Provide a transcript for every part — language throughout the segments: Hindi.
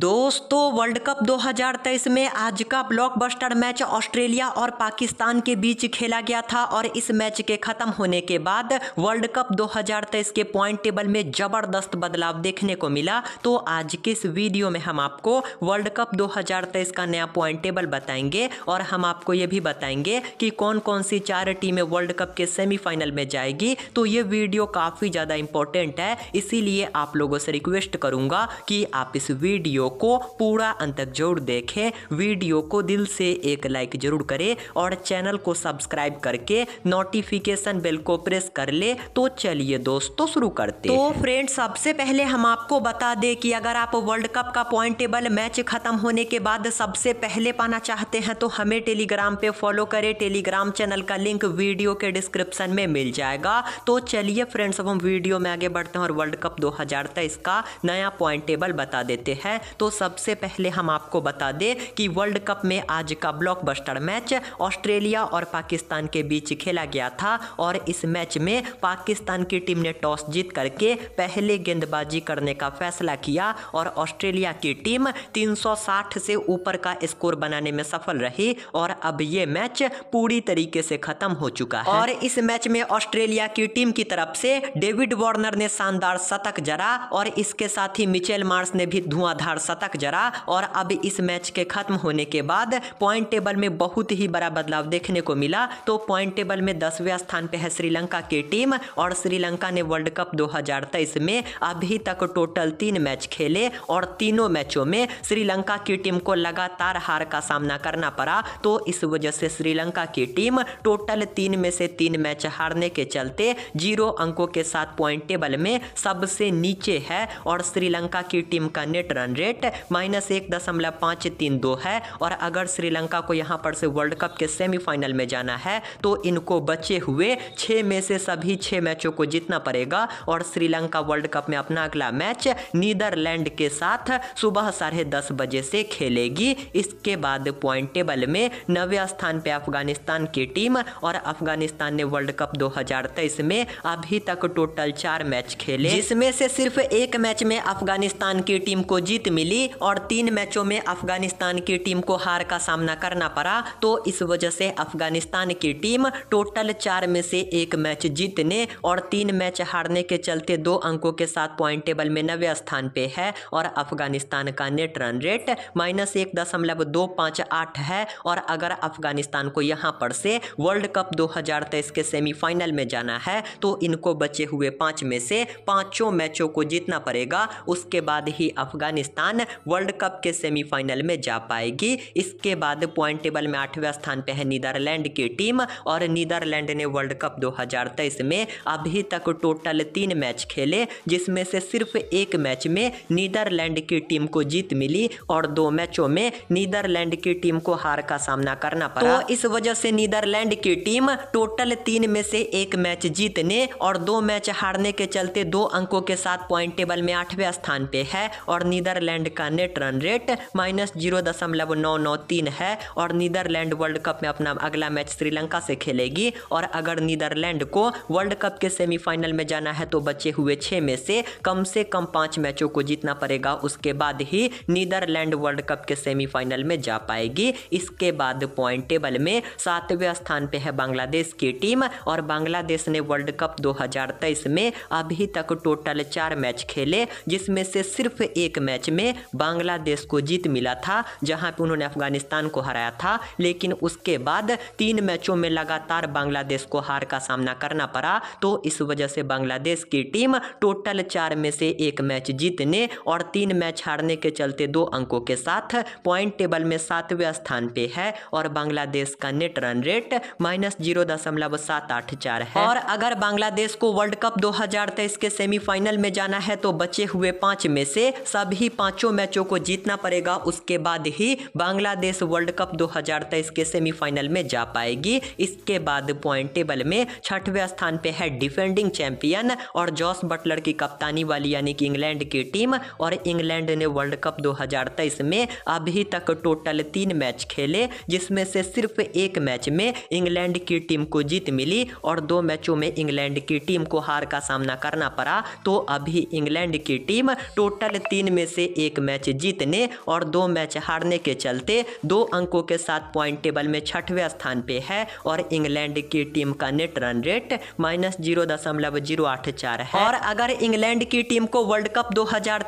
दोस्तों वर्ल्ड कप 2023 में आज का ब्लॉकबस्टर मैच ऑस्ट्रेलिया और पाकिस्तान के बीच खेला गया था और इस मैच के खत्म होने के बाद वर्ल्ड कप 2023 के पॉइंट टेबल में जबरदस्त बदलाव देखने को मिला तो आज के इस वीडियो में हम आपको वर्ल्ड कप 2023 का नया पॉइंट टेबल बताएंगे और हम आपको ये भी बताएंगे कि कौन कौन सी चार टीमें वर्ल्ड कप के सेमीफाइनल में जाएगी तो ये वीडियो काफ़ी ज़्यादा इंपॉर्टेंट है इसीलिए आप लोगों से रिक्वेस्ट करूँगा कि आप इस वीडियो वीडियो को पूरा अंत तक जरूर देखें वीडियो को दिल से एक लाइक जरूर करें और चैनल को सब्सक्राइब करके नोटिफिकेशन बेल को प्रेस कर ले तो चलिए दोस्तों शुरू करते तो फ्रेंड सबसे पहले हम आपको बता दें कि अगर आप वर्ल्ड कप का पॉइंट टेबल मैच खत्म होने के बाद सबसे पहले पाना चाहते हैं तो हमें टेलीग्राम पे फॉलो करें टेलीग्राम चैनल का लिंक वीडियो के डिस्क्रिप्शन में मिल जाएगा तो चलिए फ्रेंड्स अब हम वीडियो में आगे बढ़ते हैं और वर्ल्ड कप दो का नया पॉइंट टेबल बता देते हैं तो सबसे पहले हम आपको बता दें कि वर्ल्ड कप में आज का ब्लॉकबस्टर मैच ऑस्ट्रेलिया और पाकिस्तान के बीच खेला गया था और इस मैच में पाकिस्तान की टीम ने टॉस जीत करके पहले गेंदबाजी करने का फैसला किया और ऑस्ट्रेलिया की टीम 360 से ऊपर का स्कोर बनाने में सफल रही और अब ये मैच पूरी तरीके से खत्म हो चुका है और इस मैच में ऑस्ट्रेलिया की टीम की तरफ से डेविड वार्नर ने शानदार शतक जरा और इसके साथ ही मिचेल मार्स ने भी धुआंधार शतक जरा और अब इस मैच के खत्म होने के बाद पॉइंट टेबल में बहुत ही बड़ा बदलाव देखने को मिला तो पॉइंट टेबल में दसवें स्थान पर है श्रीलंका की टीम और श्रीलंका ने वर्ल्ड कप 2023 में अभी तक टोटल तीन मैच खेले और तीनों मैचों में श्रीलंका की टीम को लगातार हार का सामना करना पड़ा तो इस वजह से श्रीलंका की टीम टोटल तीन में से तीन मैच हारने के चलते जीरो अंकों के साथ पॉइंट टेबल में सबसे नीचे है और श्रीलंका की टीम का net run rate rate minus एक दशमलव पाँच तीन दो है और अगर श्रीलंका को यहाँ पर से वर्ल्ड कप के सेमीफाइनल में जाना है तो इनको बचे हुए छः में से सभी छः मैचों को जीतना पड़ेगा और श्रीलंका वर्ल्ड कप में अपना अगला मैच नीदरलैंड के साथ सुबह साढ़े दस बजे से खेलेगी इसके बाद पॉइंट टेबल में नवे स्थान पर अफगानिस्तान की टीम और अफगानिस्तान ने वर्ल्ड कप तेईस में अभी तक टोटल चार मैच खेले जिसमें से सिर्फ एक मैच में अफगानिस्तान की टीम को जीत मिली मिली और तीन मैचों में अफगानिस्तान की टीम को हार का सामना करना पड़ा तो इस वजह से अफगानिस्तान की टीम टोटल चार में से एक मैच जीतने और तीन मैच हारने के चलते दो अंकों के साथ पॉइंट टेबल में नवे स्थान पे है और अफगानिस्तान का नेट रन रेट माइनस एक दशमलव दो पाँच आठ है और अगर अफगानिस्तान को यहाँ पर से वर्ल्ड कप तेईस के सेमीफाइनल में जाना है तो इनको बचे हुए पाँच में से पाँचों मैचों को जीतना पड़ेगा उसके बाद ही अफगानिस्तान पाकिस्तान वर्ल्ड कप के सेमीफाइनल में जा पाएगी इसके बाद पॉइंट टेबल में आठवें स्थान पर है नीदरलैंड की टीम और नीदरलैंड ने वर्ल्ड कप दो में अभी तक टोटल तीन मैच खेले जिसमें से सिर्फ एक मैच में नीदरलैंड की टीम को जीत मिली और दो मैचों में नीदरलैंड की टीम को हार का सामना करना पड़ा तो इस वजह से नीदरलैंड की टीम टोटल तीन में से एक मैच जीतने और दो मैच हारने के चलते दो अंकों के साथ पॉइंट टेबल में आठवें स्थान पे है और नीदरलैंड इंग्लैंड का net run rate minus zero दशमलव नौ नौ तीन है और नीदरलैंड वर्ल्ड कप में अपना अगला मैच श्रीलंका से खेलेगी और अगर नीदरलैंड को वर्ल्ड कप के सेमीफाइनल में जाना है तो बचे हुए छः में से कम से कम पाँच मैचों को जीतना पड़ेगा उसके बाद ही नीदरलैंड वर्ल्ड कप के सेमीफाइनल में जा पाएगी इसके बाद पॉइंट टेबल में सातवें स्थान पर है बांग्लादेश की टीम और बांग्लादेश ने वर्ल्ड कप दो में अभी तक टोटल चार मैच खेले जिसमें से सिर्फ एक मैच में बांग्लादेश को जीत मिला था जहां पे उन्होंने अफगानिस्तान को हराया था लेकिन उसके बाद तीन मैचों में लगातार बांग्लादेश को हार का सामना करना पड़ा तो इस वजह से बांग्लादेश की टीम टोटल चार में से एक मैच जीतने और तीन मैच हारने के चलते दो अंकों के साथ पॉइंट टेबल में सातवें स्थान पे है और बांग्लादेश का net run rate minus zero दशमलव सात आठ चार है और अगर बांग्लादेश को वर्ल्ड कप 2023 के सेमीफाइनल में जाना है तो बचे हुए पांच में से सभी पांच पांचों मैचों को जीतना पड़ेगा उसके बाद ही बांग्लादेश वर्ल्ड कप 2023 के सेमीफाइनल में जा पाएगी इसके बाद पॉइंट टेबल में छठवें स्थान पर है डिफेंडिंग चैंपियन और जॉस बटलर की कप्तानी वाली यानी कि इंग्लैंड की टीम और इंग्लैंड ने वर्ल्ड कप दो में अभी तक टोटल तीन मैच खेले जिसमें से सिर्फ एक मैच में इंग्लैंड की टीम को जीत मिली और दो मैचों में इंग्लैंड की टीम को हार का सामना करना पड़ा तो अभी इंग्लैंड की टीम टोटल तीन में से एक एक मैच जीतने और दो मैच हारने के चलते दो अंकों के साथ पॉइंट टेबल में छठवें स्थान पे है और इंग्लैंड की टीम का net run rate minus zero दशमलव जीरो आठ चार है और अगर इंग्लैंड की टीम को वर्ल्ड कप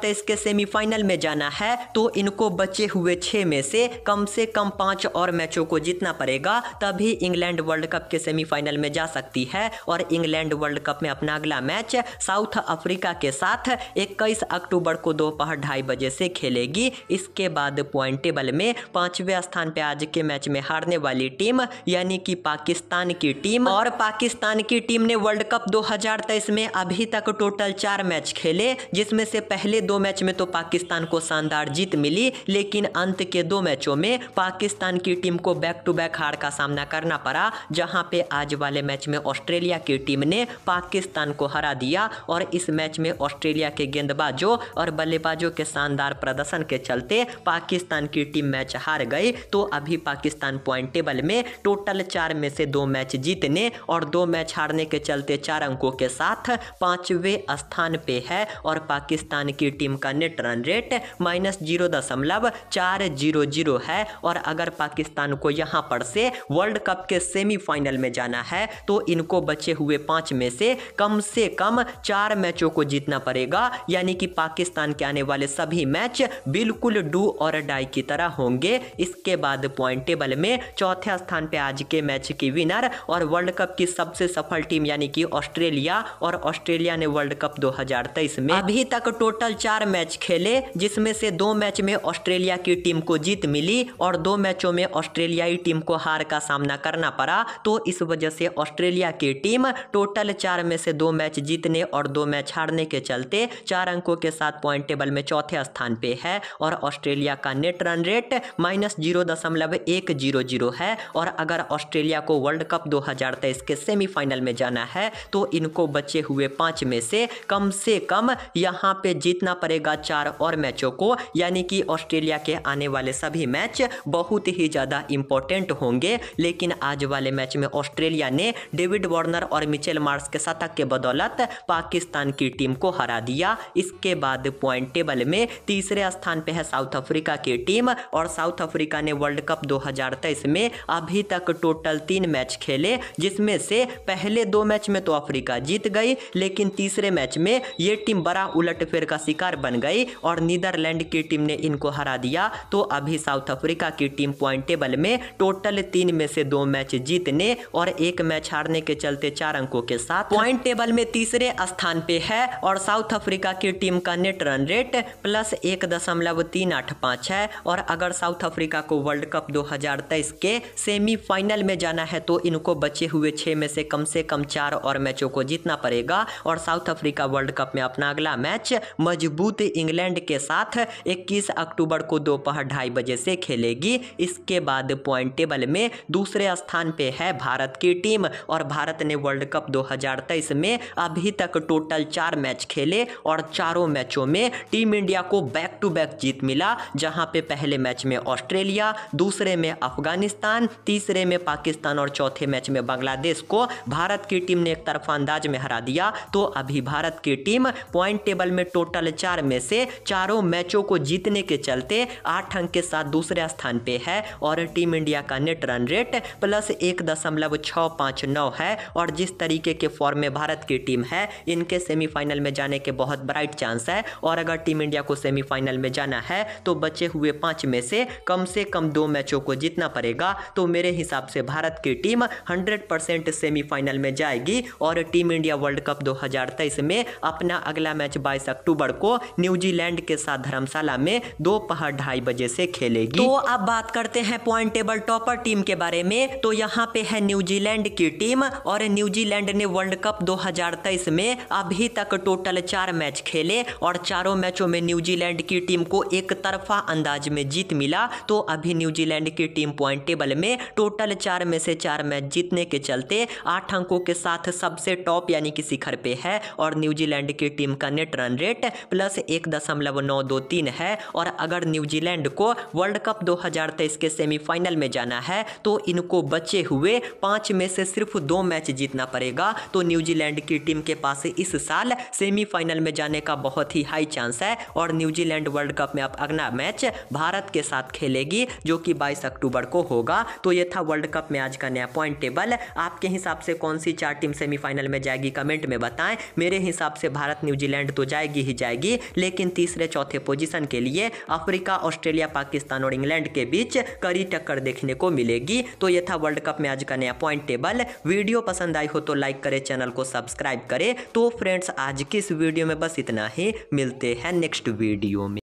तेईस के सेमीफाइनल में जाना है तो इनको बचे हुए छह में से कम से कम पांच और मैचों को जीतना पड़ेगा तभी इंग्लैंड वर्ल्ड कप के सेमीफाइनल में जा सकती है और इंग्लैंड वर्ल्ड कप में अपना अगला मैच साउथ अफ्रीका के साथ इक्कीस अक्टूबर को दोपहर ढाई बजे तरीके से खेलेगी इसके बाद पॉइंट टेबल में पांचवे स्थान पर आज के मैच में हारने वाली टीम यानी कि पाकिस्तान की टीम और पाकिस्तान की टीम ने वर्ल्ड कप 2023 में अभी तक टोटल चार मैच खेले जिसमें से पहले दो मैच में तो पाकिस्तान को शानदार जीत मिली लेकिन अंत के दो मैचों में पाकिस्तान की टीम को बैक टू बैक हार का सामना करना पड़ा जहां पे आज वाले मैच में ऑस्ट्रेलिया की टीम ने पाकिस्तान को हरा दिया और इस मैच में ऑस्ट्रेलिया के गेंदबाजों और बल्लेबाजों के शानदार शानदार प्रदर्शन के चलते पाकिस्तान की टीम मैच हार गई तो अभी पाकिस्तान पॉइंट टेबल में टोटल चार में से दो मैच जीतने और दो मैच हारने के चलते चार अंकों के साथ पांचवें स्थान पे है और पाकिस्तान की टीम का net run rate minus zero दशमलव चार जीरो जीरो है और अगर पाकिस्तान को यहाँ पर से वर्ल्ड कप के सेमीफाइनल में जाना है तो इनको बचे हुए पांच में से कम से कम चार मैचों को जीतना पड़ेगा यानी कि पाकिस्तान के आने वाले सभी मैच बिल्कुल डू और डाई की तरह होंगे इसके बाद पॉइंट टेबल में चौथे स्थान पे आज के मैच की विनर और वर्ल्ड कप की सबसे सफल टीम यानी कि ऑस्ट्रेलिया और ऑस्ट्रेलिया ने वर्ल्ड कप 2023 में अभी तक टोटल चार मैच खेले जिसमें से दो मैच में ऑस्ट्रेलिया की टीम को जीत मिली और दो मैचों में ऑस्ट्रेलियाई टीम को हार का सामना करना पड़ा तो इस वजह से ऑस्ट्रेलिया की टीम टोटल चार में से दो मैच जीतने और दो मैच हारने के चलते चार अंकों के साथ पॉइंट टेबल में चौथे स्थान स्थान पे है और ऑस्ट्रेलिया का net run rate minus zero दशमलव एक जीरो जीरो है और अगर ऑस्ट्रेलिया को वर्ल्ड कप दो हज़ार तेईस के सेमीफाइनल में जाना है तो इनको बचे हुए पाँच में से कम से कम यहाँ पे जीतना पड़ेगा चार और मैचों को यानी कि ऑस्ट्रेलिया के आने वाले सभी मैच बहुत ही ज़्यादा इम्पोर्टेंट होंगे लेकिन आज वाले मैच में ऑस्ट्रेलिया ने डेविड वार्नर और मिचेल मार्स के शतक के बदौलत पाकिस्तान की टीम को हरा दिया इसके बाद पॉइंट टेबल में तीसरे स्थान पे है साउथ अफ्रीका की टीम और साउथ अफ्रीका ने वर्ल्ड कप 2023 में अभी तक टोटल तीन मैच खेले जिसमें से पहले दो मैच में तो अफ्रीका जीत गई लेकिन तीसरे मैच में ये टीम बड़ा उलटफेर का शिकार बन गई और नीदरलैंड की टीम ने इनको हरा दिया तो अभी साउथ अफ्रीका की टीम पॉइंट टेबल में टोटल तीन में से दो मैच जीतने और एक मैच हारने के चलते चार अंकों के साथ पॉइंट टेबल में तीसरे स्थान पे है और साउथ अफ्रीका की टीम का नेट रन रेट प्लस एक दशमलव तीन आठ पाँच है और अगर साउथ अफ्रीका को वर्ल्ड कप 2023 के सेमीफाइनल में जाना है तो इनको बचे हुए छः में से कम से कम चार और मैचों को जीतना पड़ेगा और साउथ अफ्रीका वर्ल्ड कप में अपना अगला मैच मजबूत इंग्लैंड के साथ 21 अक्टूबर को दोपहर ढाई बजे से खेलेगी इसके बाद पॉइंट टेबल में दूसरे स्थान पर है भारत की टीम और भारत ने वर्ल्ड कप 2023 में अभी तक टोटल चार मैच खेले और चारों मैचों में टीम इंडिया को बैक टू बैक जीत मिला जहां पे पहले मैच में ऑस्ट्रेलिया दूसरे में अफगानिस्तान तीसरे में पाकिस्तान और चौथे मैच में बांग्लादेश को भारत की टीम ने एक तरफा अंदाज में हरा दिया तो अभी भारत की टीम पॉइंट टेबल में टोटल चार में से चारों मैचों को जीतने के चलते आठ अंक के साथ दूसरे स्थान पे है और टीम इंडिया का नेट रन रेट प्लस एक दशमलव छ पाँच नौ है और जिस तरीके के फॉर्म में भारत की टीम है इनके सेमीफाइनल में जाने के बहुत ब्राइट चांस है और अगर टीम इंडिया को सेमीफाइनल में जाना है तो बचे हुए पांच में से कम से कम दो मैचों को जीतना पड़ेगा तो मेरे हिसाब से भारत की टीम 100% सेमीफाइनल में जाएगी और टीम इंडिया वर्ल्ड कप 2023 में अपना अगला मैच 22 अक्टूबर को न्यूजीलैंड के साथ धर्मशाला में दोपहर ढाई बजे से खेलेगी तो अब बात करते हैं पॉइंट टेबल टॉपर टीम के बारे में तो यहाँ पे है न्यूजीलैंड की टीम और न्यूजीलैंड ने वर्ल्ड कप दो में अभी तक टोटल चार मैच खेले और चारों मैचों में न्यूजीलैंड न्यूजीलैंड की टीम को एक तरफा अंदाज में जीत मिला तो अभी न्यूजीलैंड की टीम पॉइंट टेबल में टोटल चार में से चार मैच जीतने के चलते आठ अंकों के साथ सबसे टॉप यानी कि शिखर पे है और न्यूजीलैंड की टीम का नेट रन रेट प्लस एक दशमलव नौ दो तीन है और अगर न्यूजीलैंड को वर्ल्ड कप तेईस के सेमीफाइनल में जाना है तो इनको बचे हुए पांच में से सिर्फ दो मैच जीतना पड़ेगा तो न्यूजीलैंड की टीम के पास इस साल सेमीफाइनल में जाने का बहुत ही हाई चांस है और न्यू न्यूजीलैंड वर्ल्ड कप में अगला मैच भारत के साथ खेलेगी जो कि बाईस अक्टूबर को होगा तो ये था वर्ल्ड कप में आज का नया पॉइंट टेबल आपके हिसाब से कौन सी चार टीम सेमीफाइनल में जाएगी कमेंट में बताएं मेरे हिसाब से भारत न्यूजीलैंड तो जाएगी ही जाएगी लेकिन तीसरे चौथे पोजिशन के लिए अफ्रीका ऑस्ट्रेलिया पाकिस्तान और इंग्लैंड के बीच कड़ी टक्कर देखने को मिलेगी तो ये था वर्ल्ड कप में आज का नया पॉइंट टेबल वीडियो पसंद आई हो तो लाइक करें चैनल को सब्सक्राइब करें तो फ्रेंड्स आज की इस वीडियो में बस इतना ही मिलते हैं नेक्स्ट वीडियो video